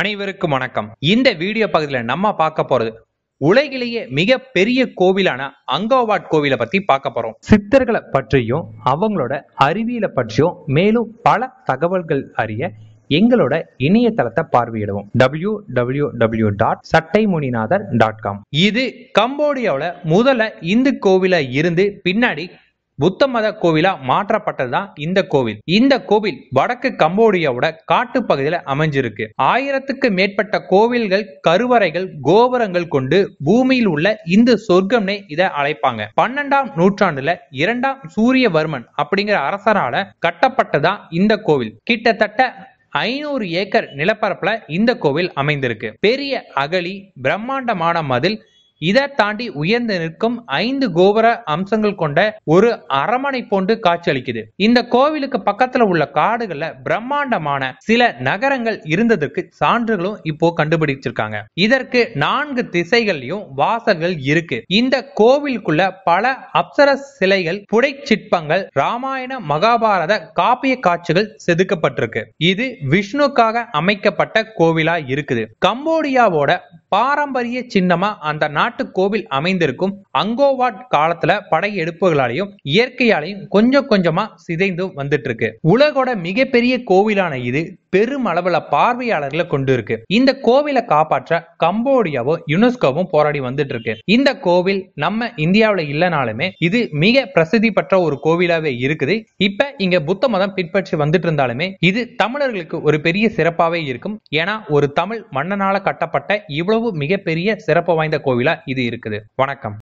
அனைவருக்கும் வணக்கம் இந்த வீடியோ பகுதியில் நம்ம பார்க்க போறது உலகிலேயே மிக பெரிய கோவிலான அங்கோவாட் கோவிலை பத்தி பார்க்க போறோம் சித்தர்களை பற்றியும் அவங்களோட அறிவியலை பற்றியும் மேலும் பல தகவல்கள் அறிய எங்களோட இணையதளத்தை பார்வையிடுவோம் டபிள்யூ டபிள்யூ டபிள்யூ டாட் சட்டை முனிநாதர் டாட் காம் இது கம்போடியாவில் முதல்ல இந்து கோவில இருந்து பின்னாடி புத்த மத கோவிலா மாற்றப்பட்டதுதான் இந்த கோவில் இந்த கோவில் வடக்கு கம்போடியாவோட காட்டு பகுதியில அமைஞ்சிருக்கு ஆயிரத்துக்கு மேற்பட்ட கோவில்கள் கருவறைகள் கோபுரங்கள் கொண்டு பூமியில் உள்ள இந்த சொர்க்கம்னே இதை அழைப்பாங்க பன்னெண்டாம் நூற்றாண்டுல இரண்டாம் சூரியவர்மன் அப்படிங்கிற அரசரால கட்டப்பட்டதான் இந்த கோவில் கிட்டத்தட்ட ஐநூறு ஏக்கர் நிலப்பரப்புல இந்த கோவில் அமைந்திருக்கு பெரிய அகழி பிரம்மாண்டமான மதில் இதை தாண்டி உயர்ந்து நிற்கும் ஐந்து கோபுர அம்சங்கள் கொண்ட ஒரு அரமனை போன்று காட்சியளிக்குது இந்த கோவிலுக்கு பக்கத்துல உள்ள காடுகள்ல பிரம்மாண்டமான சில நகரங்கள் இருந்ததற்கு சான்றுகளும் இப்போ கண்டுபிடிச்சிருக்காங்க இதற்கு நான்கு திசைகள்லயும் வாசல்கள் இருக்கு இந்த கோவிலுக்குள்ள பல அப்சர சிலைகள் புடை சிற்பங்கள் ராமாயண மகாபாரத காப்பிய காட்சிகள் செதுக்கப்பட்டிருக்கு இது விஷ்ணுக்காக அமைக்கப்பட்ட கோவிலா இருக்குது கம்போடியாவோட பாரம்பரிய சின்னமா அந்த நாட்டு கோவில் அமைந்திருக்கும் அங்கோவாட் காலத்துல படையெடுப்புகளாலையும் இயற்கையாலையும் கொஞ்சம் கொஞ்சமா சிதைந்து வந்துட்டு இருக்கு உலகோட மிகப்பெரிய கோவிலான இது பெரும் அளவுல பார்வையாளர்களை கொண்டு இருக்கு இந்த கோவிலை காப்பாற்ற கம்போடியாவும் யுனெஸ்கோவும் போராடி வந்துட்டு இருக்கு இந்த கோவில் நம்ம இந்தியாவில இல்லைனாலுமே இது மிக பிரசித்தி பெற்ற ஒரு கோவிலாவே இருக்குது இப்ப இங்க புத்த மதம் பின்பற்றி வந்துட்டு இருந்தாலுமே இது தமிழர்களுக்கு ஒரு பெரிய சிறப்பாவே இருக்கும் ஏன்னா ஒரு தமிழ் மன்னனால கட்டப்பட்ட இவ்வளவு மிகப்பெரிய சிறப்பு வாய்ந்த கோவிலா இது இருக்குது வணக்கம்